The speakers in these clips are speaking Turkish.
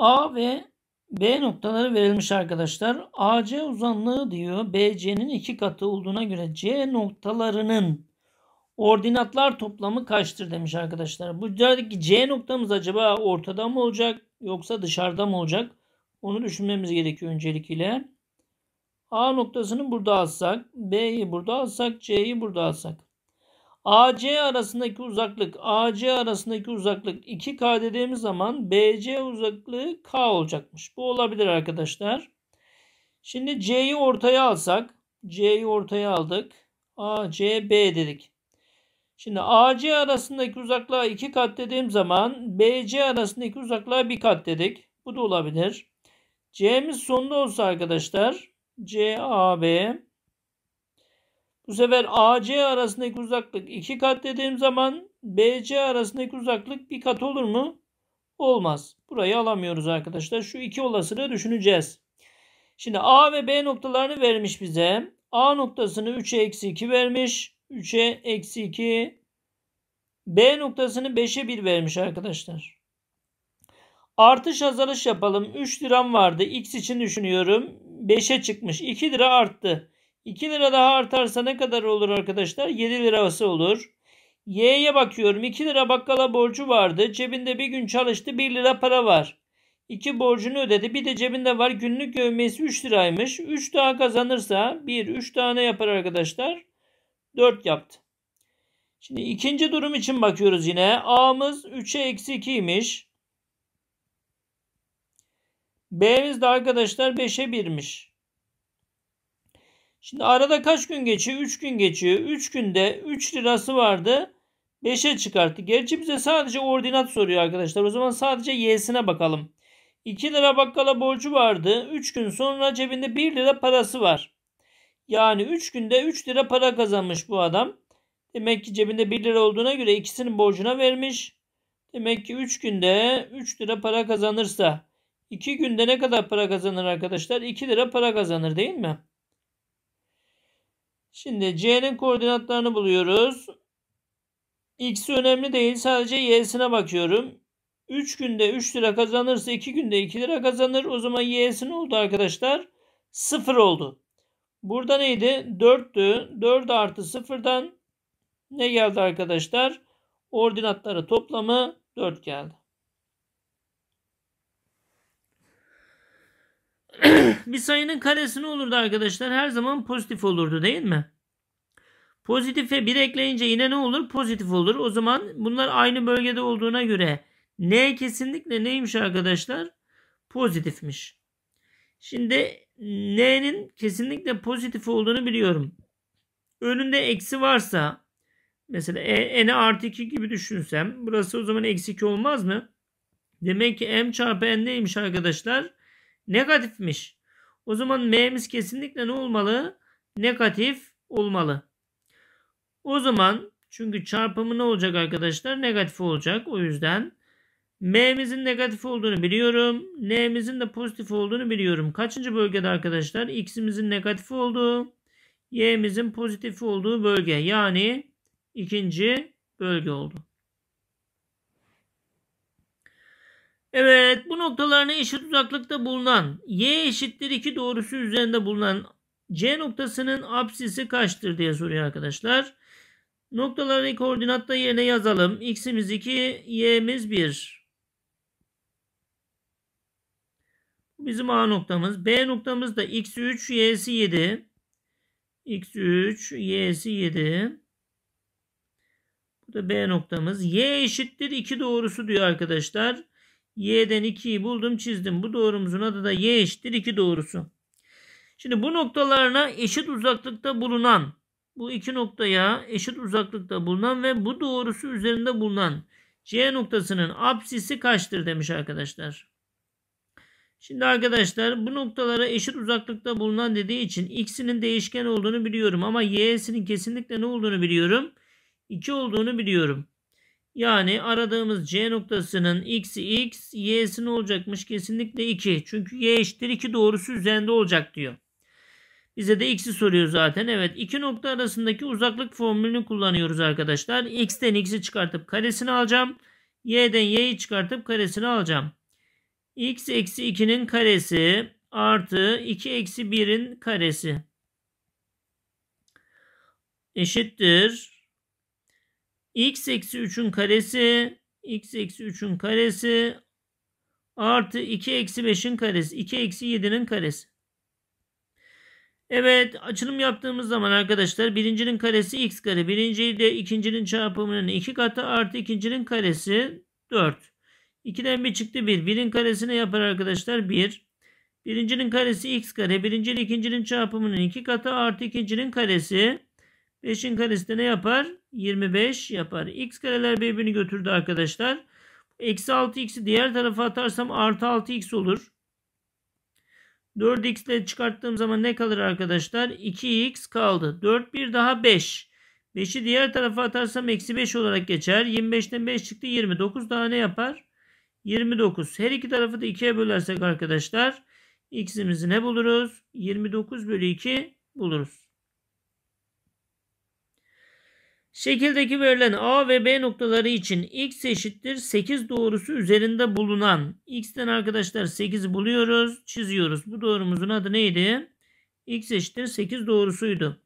A ve B noktaları verilmiş arkadaşlar. AC uzunluğu diyor BC'nin iki katı olduğuna göre C noktalarının ordinatlar toplamı kaçtır demiş arkadaşlar. Bu C noktamız acaba ortada mı olacak yoksa dışarıda mı olacak? Onu düşünmemiz gerekiyor öncelikle. A noktasını burada alsak, B'yi burada alsak, C'yi burada alsak. AC arasındaki uzaklık, AC arasındaki uzaklık 2K dediğimiz zaman BC uzaklığı K olacakmış. Bu olabilir arkadaşlar. Şimdi C'yi ortaya alsak, C'yi ortaya aldık. ACB dedik. Şimdi AC arasındaki uzaklığa 2 kat dediğim zaman BC arasındaki uzaklığa 1 kat dedik. Bu da olabilir. C'miz sonda olsa arkadaşlar CAB bu sefer AC arasındaki uzaklık 2 kat dediğim zaman BC arasındaki uzaklık 1 kat olur mu? Olmaz. Burayı alamıyoruz arkadaşlar. Şu iki olasılığı düşüneceğiz. Şimdi A ve B noktalarını vermiş bize. A noktasını 3'e eksi 2 vermiş. 3'e eksi 2. B noktasını 5'e 1 vermiş arkadaşlar. Artış azalış yapalım. 3 liram vardı. X için düşünüyorum. 5'e çıkmış. 2 lira arttı. 2 lira daha artarsa ne kadar olur arkadaşlar? 7 lirası olur. Y'ye bakıyorum. 2 lira bakkala borcu vardı. Cebinde bir gün çalıştı 1 lira para var. 2 borcunu ödedi. Bir de cebinde var. Günlük övmesi 3 liraymış. 3 daha kazanırsa 1, 3 daha ne yapar arkadaşlar? 4 yaptı. Şimdi ikinci durum için bakıyoruz yine. A'mız 3'e eksi 2'ymiş. B'miz de arkadaşlar 5'e 1'miş. Şimdi arada kaç gün geçiyor? 3 gün geçiyor. 3 günde 3 lirası vardı. 5'e çıkarttı. Gerçi bize sadece ordinat soruyor arkadaşlar. O zaman sadece y'sine bakalım. 2 lira bakkala borcu vardı. 3 gün sonra cebinde 1 lira parası var. Yani 3 günde 3 lira para kazanmış bu adam. Demek ki cebinde 1 lira olduğuna göre ikisinin borcuna vermiş. Demek ki 3 günde 3 lira para kazanırsa 2 günde ne kadar para kazanır arkadaşlar? 2 lira para kazanır değil mi? Şimdi C'nin koordinatlarını buluyoruz. X'i önemli değil. Sadece Y'sine bakıyorum. 3 günde 3 lira kazanırsa 2 günde 2 lira kazanır. O zaman Y'si ne oldu arkadaşlar? 0 oldu. Burada neydi? 4'tü. 4 artı 0'dan ne geldi arkadaşlar? Ordinatları toplamı 4 geldi. bir sayının karesi ne olurdu arkadaşlar? Her zaman pozitif olurdu değil mi? Pozitife 1 ekleyince yine ne olur? Pozitif olur. O zaman bunlar aynı bölgede olduğuna göre n kesinlikle neymiş arkadaşlar? Pozitifmiş. Şimdi n'nin kesinlikle pozitif olduğunu biliyorum. Önünde eksi varsa mesela e, n'e artı 2 gibi düşünsem burası o zaman eksi 2 olmaz mı? Demek ki m çarpı n neymiş arkadaşlar? negatifmiş. O zaman M'miz kesinlikle ne olmalı? Negatif olmalı. O zaman çünkü çarpımı ne olacak arkadaşlar? Negatif olacak. O yüzden M'mizin negatif olduğunu biliyorum. N'mizin de pozitif olduğunu biliyorum. Kaçıncı bölgede arkadaşlar? X'imizin negatif olduğu, Y'mizin pozitif olduğu bölge. Yani ikinci bölge oldu. Evet bu noktalarına eşit uzaklıkta bulunan y eşittir 2 doğrusu üzerinde bulunan c noktasının apsisi kaçtır diye soruyor arkadaşlar. Noktaları koordinatta yerine yazalım. x'imiz 2, y'miz 1. Bizim A noktamız. B noktamız da x'i 3, y'si 7. x'i 3, y'si 7. Bu da B noktamız. Y eşittir 2 doğrusu diyor arkadaşlar y'den 2'yi buldum çizdim. Bu doğrumuzun adı da y eşittir 2 doğrusu. Şimdi bu noktalarına eşit uzaklıkta bulunan bu iki noktaya eşit uzaklıkta bulunan ve bu doğrusu üzerinde bulunan C noktasının apsisi kaçtır demiş arkadaşlar. Şimdi arkadaşlar bu noktalara eşit uzaklıkta bulunan dediği için x'inin değişken olduğunu biliyorum ama y'sinin kesinlikle ne olduğunu biliyorum? 2 olduğunu biliyorum. Yani aradığımız C noktasının x'i x, y'si ne olacakmış? Kesinlikle 2. Çünkü y eşittir 2 doğrusu üzerinde olacak diyor. Bize de x'i soruyor zaten. Evet iki nokta arasındaki uzaklık formülünü kullanıyoruz arkadaşlar. x'ten x'i çıkartıp karesini alacağım. y'den y'yi çıkartıp karesini alacağım. x eksi 2'nin karesi artı 2 eksi 1'in karesi eşittir x eksi 3'ün karesi x eksi 3'ün karesi artı 2 eksi 5'in karesi 2 eksi 7'nin karesi. Evet açılım yaptığımız zaman arkadaşlar birincinin karesi x kare. Birinciyi de ikincinin çarpımının 2 iki katı artı ikincinin karesi 4. 2'den bir çıktı 1. Bir. 1'in karesini yapar arkadaşlar 1. Bir. Birincinin karesi x kare. birinci ikincinin çarpımının 2 iki katı artı ikincinin karesi 5'in karesi de ne yapar? 25 yapar. X kareler birbirini götürdü arkadaşlar. Eksi 6x'i diğer tarafa atarsam artı 6x olur. 4x ile çıkarttığım zaman ne kalır arkadaşlar? 2x kaldı. 4 bir daha 5. 5'i diğer tarafa atarsam eksi 5 olarak geçer. 25'ten 5 çıktı 29 daha ne yapar? 29. Her iki tarafı da 2'ye bölersek arkadaşlar x'imizi ne buluruz? 29 bölü 2 buluruz. Şekildeki verilen A ve B noktaları için x eşittir 8 doğrusu üzerinde bulunan x'ten arkadaşlar 8 buluyoruz çiziyoruz. Bu doğrumuzun adı neydi? x eşittir 8 doğrusuydu.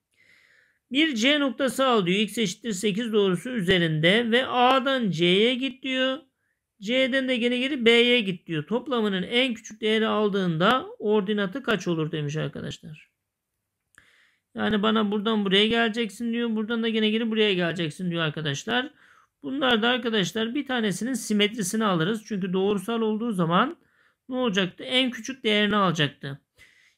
Bir C noktası al diyor. X eşittir 8 doğrusu üzerinde ve A'dan C'ye git diyor. C'den de gene geri B'ye git diyor. Toplamının en küçük değeri aldığında ordinatı kaç olur demiş arkadaşlar. Yani bana buradan buraya geleceksin diyor. Buradan da gene geri buraya geleceksin diyor arkadaşlar. Bunlar da arkadaşlar bir tanesinin simetrisini alırız. Çünkü doğrusal olduğu zaman ne olacaktı? En küçük değerini alacaktı.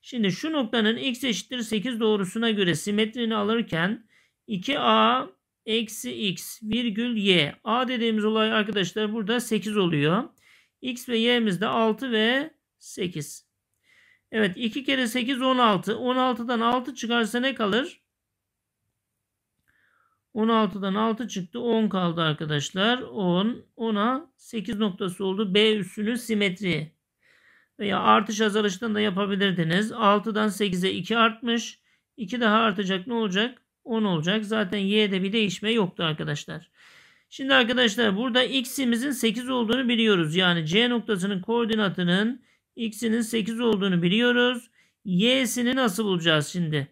Şimdi şu noktanın x eşittir 8 doğrusuna göre simetrini alırken 2a eksi x virgül y. A dediğimiz olay arkadaşlar burada 8 oluyor. X ve y'miz de 6 ve 8. Evet 2 kere 8 16. 16'dan 6 çıkarsa ne kalır? 16'dan 6 çıktı. 10 kaldı arkadaşlar. 10. 10'a 8 noktası oldu. B üssünü simetri. Veya artış azalıştan da yapabilirdiniz. 6'dan 8'e 2 artmış. 2 daha artacak ne olacak? 10 olacak. Zaten y'de bir değişme yoktu arkadaşlar. Şimdi arkadaşlar burada x'imizin 8 olduğunu biliyoruz. Yani c noktasının koordinatının x'inin 8 olduğunu biliyoruz. Y'sini nasıl bulacağız şimdi?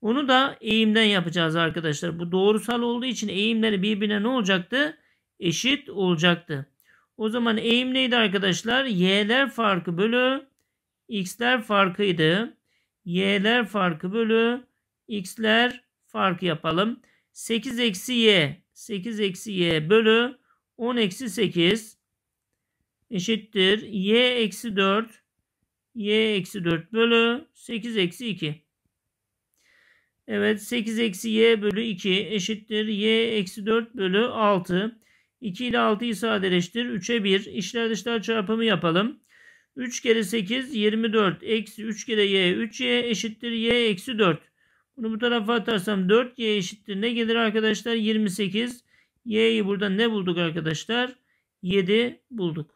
Onu da eğimden yapacağız arkadaşlar. Bu doğrusal olduğu için eğimleri birbirine ne olacaktı? Eşit olacaktı. O zaman eğim neydi arkadaşlar? Y'ler farkı bölü x'ler farkıydı. Y'ler farkı bölü x'ler farkı yapalım. 8 eksi y. 8 eksi y bölü 10 eksi 8 eşittir y eksi 4 y eksi 4 bölü 8 eksi 2. Evet 8 eksi y bölü 2 eşittir y eksi 4 bölü 6. 2 ile 6'yı sadeleştir. 3'e 1 İşler dışlar çarpımı yapalım. 3 kere 8 24 eksi 3 kere y 3y eşittir y eksi 4. Bunu bu tarafa atarsam 4y eşittir ne gelir arkadaşlar? 28. y'yi burada ne bulduk arkadaşlar? 7 bulduk.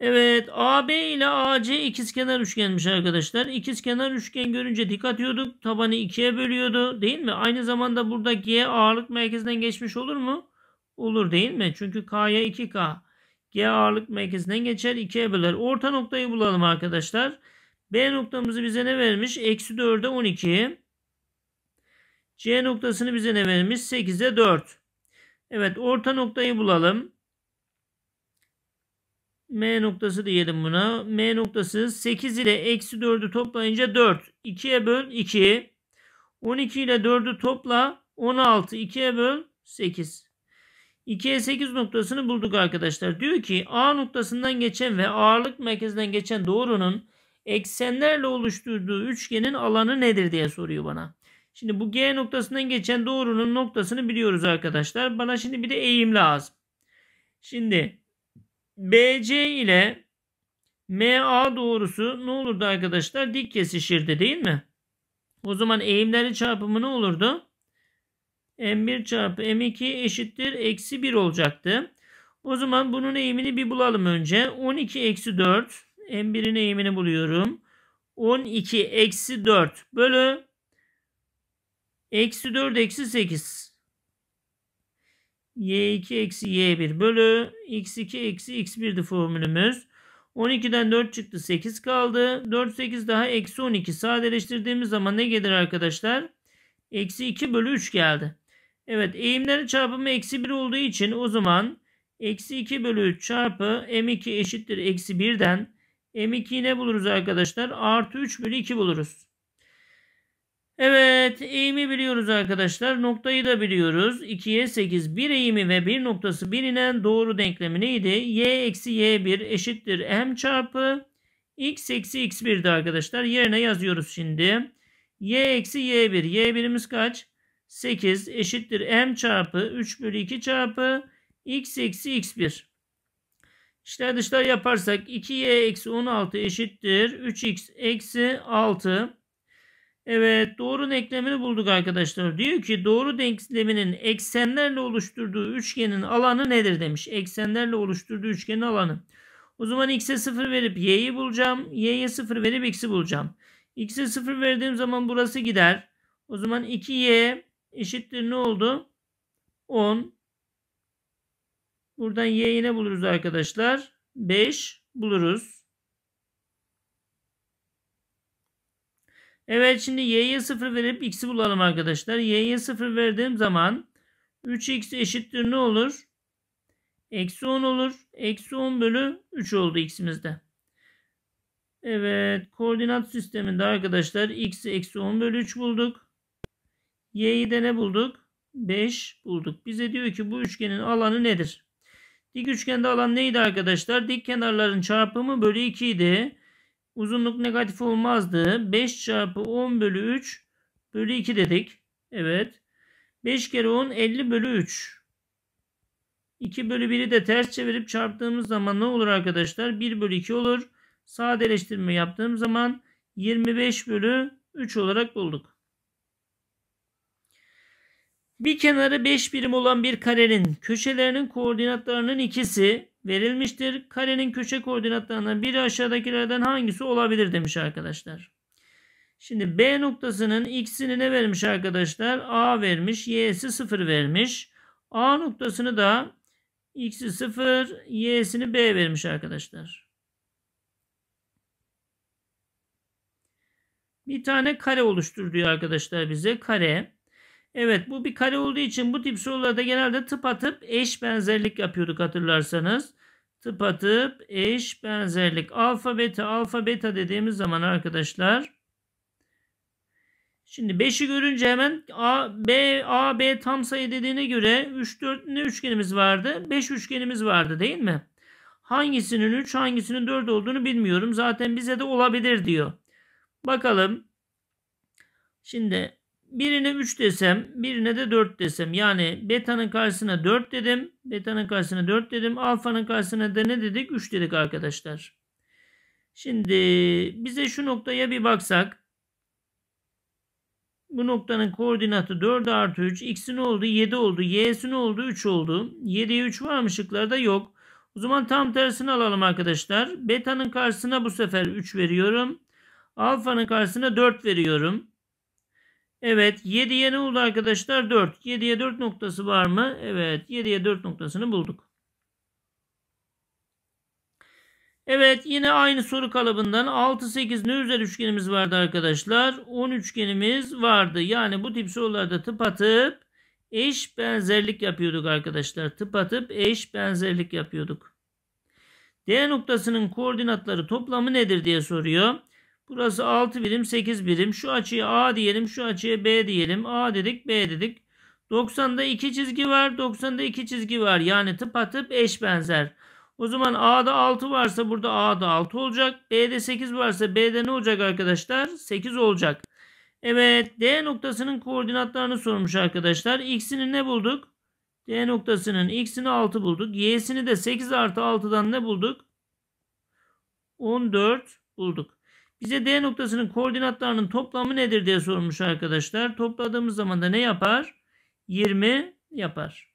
Evet AB ile AC ikizkenar üçgenmiş arkadaşlar. İkizkenar üçgen görünce dikkat ediyorduk. Tabanı ikiye bölüyordu değil mi? Aynı zamanda burada G ağırlık merkezinden geçmiş olur mu? Olur değil mi? Çünkü K'ya 2K. G ağırlık merkezinden geçer ikiye böler. Orta noktayı bulalım arkadaşlar. B noktamızı bize ne vermiş? Eksi 4'e 12. C noktasını bize ne vermiş? 8'e 4. Evet orta noktayı bulalım. M noktası diyelim buna. M noktası 8 ile eksi 4'ü toplayınca 4. 2'ye böl 2. 12 ile 4'ü topla 16. 2'ye böl 8. 2'ye 8 noktasını bulduk arkadaşlar. Diyor ki A noktasından geçen ve ağırlık merkezinden geçen doğrunun eksenlerle oluşturduğu üçgenin alanı nedir diye soruyor bana. Şimdi bu G noktasından geçen doğrunun noktasını biliyoruz arkadaşlar. Bana şimdi bir de eğim lazım. Şimdi BC ile MA doğrusu ne olurdu arkadaşlar? Dik kesişirdi değil mi? O zaman eğimlerin çarpımı ne olurdu? M1 çarpı M2 eşittir. Eksi 1 olacaktı. O zaman bunun eğimini bir bulalım önce. 12 eksi 4. M1'in eğimini buluyorum. 12 eksi 4 bölü eksi 4 eksi 8 y2 eksi y1 bölü x2 eksi x1'di formülümüz. 12'den 4 çıktı 8 kaldı. 4 8 daha eksi 12 sadeleştirdiğimiz zaman ne gelir arkadaşlar? Eksi 2 bölü 3 geldi. Evet eğimlerin çarpımı eksi 1 olduğu için o zaman eksi 2 bölü 3 çarpı m2 eşittir eksi 1'den m2'yi ne buluruz arkadaşlar? Artı 3 bölü 2 buluruz. Evet eğimi biliyoruz arkadaşlar. Noktayı da biliyoruz. 2'ye 8 bir eğimi ve bir noktası bilinen doğru denklemi neydi? y eksi y1 eşittir m çarpı x eksi x1'di arkadaşlar. Yerine yazıyoruz şimdi. y eksi y1. y1'imiz kaç? 8 eşittir m çarpı 3 bölü 2 çarpı x eksi x1. İşler dışlar yaparsak 2y eksi 16 eşittir 3x eksi 6. Evet doğru denklemini bulduk arkadaşlar. Diyor ki doğru denkleminin eksenlerle oluşturduğu üçgenin alanı nedir demiş. Eksenlerle oluşturduğu üçgenin alanı. O zaman x'e 0 verip y'yi bulacağım. Y'ye 0 verip x'i bulacağım. X'e 0 verdiğim zaman burası gider. O zaman 2y eşittir ne oldu? 10. Buradan y'yi ne buluruz arkadaşlar? 5 buluruz. Evet şimdi y'ye 0 verip x'i bulalım arkadaşlar. y'ye 0 verdiğim zaman 3x eşittir ne olur? Eksi 10 olur. Eksi 10 bölü 3 oldu x'imizde. Evet koordinat sisteminde arkadaşlar x'i eksi 10 bölü 3 bulduk. y'yi de ne bulduk? 5 bulduk. Bize diyor ki bu üçgenin alanı nedir? Dik üçgende alan neydi arkadaşlar? Dik kenarların çarpımı bölü 2 idi. Uzunluk negatif olmazdı. 5 çarpı 10 bölü 3 bölü 2 dedik. Evet. 5 kere 10 50 bölü 3. 2 bölü 1'i de ters çevirip çarptığımız zaman ne olur arkadaşlar? 1 bölü 2 olur. Sadeleştirme yaptığım zaman 25 bölü 3 olarak bulduk. Bir kenarı 5 birim olan bir karenin köşelerinin koordinatlarının ikisi verilmiştir. Karenin köşe koordinatlarından biri aşağıdakilerden hangisi olabilir demiş arkadaşlar. Şimdi B noktasının x'ini ne vermiş arkadaşlar? A vermiş. Y'si 0 vermiş. A noktasını da x'i 0, y'sini B vermiş arkadaşlar. Bir tane kare oluştur diyor arkadaşlar bize. Kare. Evet bu bir kare olduğu için bu tip sorularda genelde tıpatıp eş benzerlik yapıyorduk hatırlarsanız. Tıpatıp eş benzerlik. Alfa beta alfa beta dediğimiz zaman arkadaşlar. Şimdi 5'i görünce hemen A, B, A, B tam sayı dediğine göre 3, 4 ne üçgenimiz vardı? 5 üçgenimiz vardı değil mi? Hangisinin 3 hangisinin 4 olduğunu bilmiyorum. Zaten bize de olabilir diyor. Bakalım. Şimdi Birine 3 desem, birine de 4 desem. Yani beta'nın karşısına 4 dedim. Beta'nın karşısına 4 dedim. Alfa'nın karşısına da ne dedik? 3 dedik arkadaşlar. Şimdi bize şu noktaya bir baksak. Bu noktanın koordinatı 4 artı 3. X'in oldu 7 oldu. Y'sin oldu 3 oldu. 7'ye 3 var mı şıklarda? Yok. O zaman tam tersini alalım arkadaşlar. Beta'nın karşısına bu sefer 3 veriyorum. Alfa'nın karşısına 4 veriyorum. Evet 7'ye ne oldu arkadaşlar? 4. 7'ye 4 noktası var mı? Evet 7'ye 4 noktasını bulduk. Evet yine aynı soru kalıbından 6 8 ne üzeri üçgenimiz vardı arkadaşlar? 10 üçgenimiz vardı. Yani bu tip sorularda tıpatıp eş benzerlik yapıyorduk arkadaşlar. Tıpatıp eş benzerlik yapıyorduk. D noktasının koordinatları toplamı nedir diye soruyor. Burası 6 birim 8 birim. Şu açıya A diyelim. Şu açıya B diyelim. A dedik B dedik. 90'da 2 çizgi var. 90'da 2 çizgi var. Yani tıpatıp eş benzer. O zaman A'da 6 varsa burada A'da 6 olacak. B'de 8 varsa B'de ne olacak arkadaşlar? 8 olacak. Evet D noktasının koordinatlarını sormuş arkadaşlar. X'ini ne bulduk? D noktasının X'ini 6 bulduk. Y'sini de 8 artı 6'dan ne bulduk? 14 bulduk. Bize D noktasının koordinatlarının toplamı nedir diye sormuş arkadaşlar. Topladığımız zaman da ne yapar? 20 yapar.